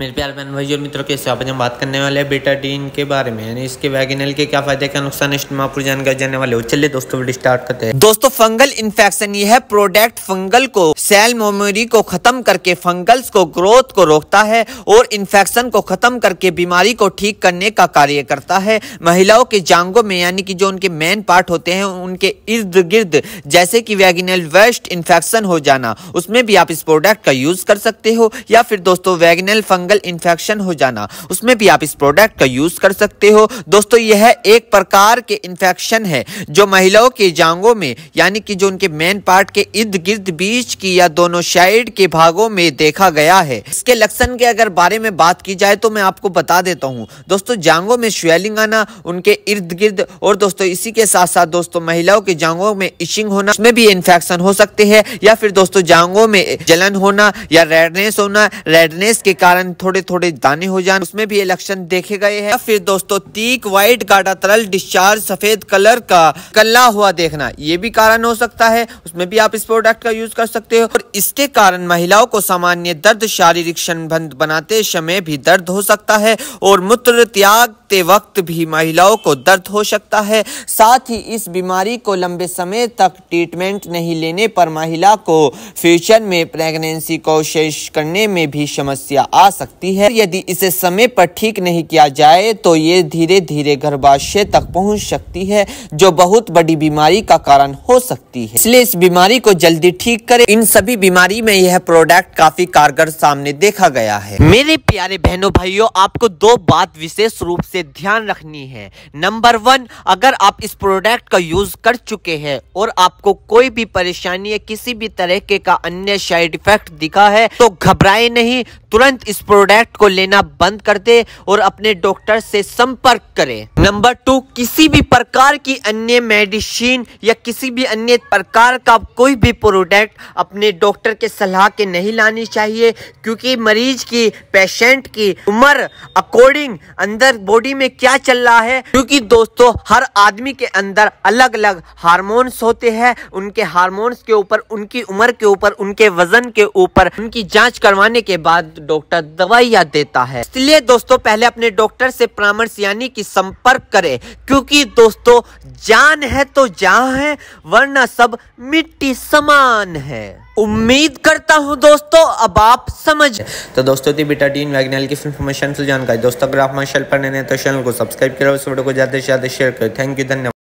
मेरे प्यार बहन भाई और मित्रों के साथ हम बात करने वाले हैं बेटा डीन के बारे में यानी इसके वैगिनल के क्या फायदे क्या नुकसान इसमें आपको जानकारी जाने वाले हो तो चलिए दोस्तों वीडियो स्टार्ट करते हैं दोस्तों फंगल इन्फेक्शन यह प्रोडक्ट फंगल को सेल मेमोरी को खत्म करके फंगल्स को ग्रोथ को रोकता है और इन्फेक्शन को खत्म करके बीमारी को ठीक करने का कार्य करता है महिलाओं के जांगों में यानी कि जो उनके मेन पार्ट होते हैं उनके इर्द गिर्द जैसे कि वैगिनल वेस्ट इन्फेक्शन हो जाना उसमें भी आप इस प्रोडक्ट का यूज कर सकते हो या फिर दोस्तों वैगिनल फंगल फंगल इन्फेक्शन हो जाना उसमें भी आप इस प्रोडक्ट का यूज कर सकते हो दोस्तों यह एक प्रकार के इन्फेक्शन है जो महिलाओं के जांगों में यानी कि जो उनके मेन पार्ट के इर्द गिर्द बीच की या दोनों साइड के भागों में देखा गया है इसके लक्षण के अगर बारे में बात की जाए तो मैं आपको बता देता हूँ दोस्तों जांगों में स्वेलिंग आना उनके इर्द गिर्द और दोस्तों इसी के साथ साथ दोस्तों महिलाओं के जांगों में इशिंग होना उसमें भी इन्फेक्शन हो सकते हैं या फिर दोस्तों जांगों में जलन होना या रेडनेस होना रेडनेस के कारण थोड़े थोड़े दाने हो जाए उसमें भी इलेक्शन देखे गए हैं फिर दोस्तों तीक व्हाइट गाढ़ा तरल डिस्चार्ज सफेद कलर का कल्ला हुआ देखना ये भी कारण हो सकता है उसमें भी आप इस प्रोडक्ट का यूज कर सकते हो और इसके कारण महिलाओं को सामान्य दर्द शारीरिक संबंध बनाते समय भी दर्द हो सकता है और मूत्र त्याग रखते वक्त भी महिलाओं को दर्द हो सकता है साथ ही इस बीमारी को लंबे समय तक ट्रीटमेंट नहीं लेने पर महिला को फ्यूचर में प्रेगनेंसी को शेष करने में भी समस्या आ सकती है यदि इसे समय पर ठीक नहीं किया जाए तो ये धीरे धीरे गर्भाशय तक पहुंच सकती है जो बहुत बड़ी बीमारी का कारण हो सकती है इसलिए इस बीमारी को जल्दी ठीक करे इन सभी बीमारी में यह प्रोडक्ट काफी कारगर सामने देखा गया है मेरे प्यारे बहनों भाइयों आपको दो बात विशेष रूप से से ध्यान रखनी है नंबर वन अगर आप इस प्रोडक्ट का यूज़ कर चुके हैं और आपको कोई भी परेशानी या किसी भी तरीके का अन्य साइड इफेक्ट दिखा है तो घबराए नहीं तुरंत इस प्रोडक्ट को लेना बंद कर दे और अपने डॉक्टर से संपर्क करें नंबर टू किसी भी प्रकार की अन्य मेडिसिन या किसी भी अन्य प्रकार का कोई भी प्रोडक्ट अपने डॉक्टर के सलाह के नहीं लानी चाहिए क्योंकि मरीज की पेशेंट की उम्र अकॉर्डिंग अंदर बॉडी में क्या चल रहा है क्योंकि दोस्तों हर आदमी के अंदर अलग अलग हारमोन्स होते हैं उनके हारमोन्स के ऊपर उनकी उम्र के ऊपर उनके वजन के ऊपर उनकी जांच करवाने के बाद डॉक्टर दवाइयाँ देता है इसलिए दोस्तों पहले अपने डॉक्टर से परामर्श यानी कि संपर्क करें क्योंकि दोस्तों जान है तो जहाँ है वरना सब मिट्टी समान है उम्मीद करता हूँ दोस्तों अब आप समझ तो दोस्तों थी डीन वैगनल की इन्फॉर्मेशन से जानकारी दोस्तों अगर आप हमारे चैनल पर तो चैनल को सब्सक्राइब करो इस वीडियो को ज़्यादा से ज़्यादा शेयर करो थैंक यू धन्यवाद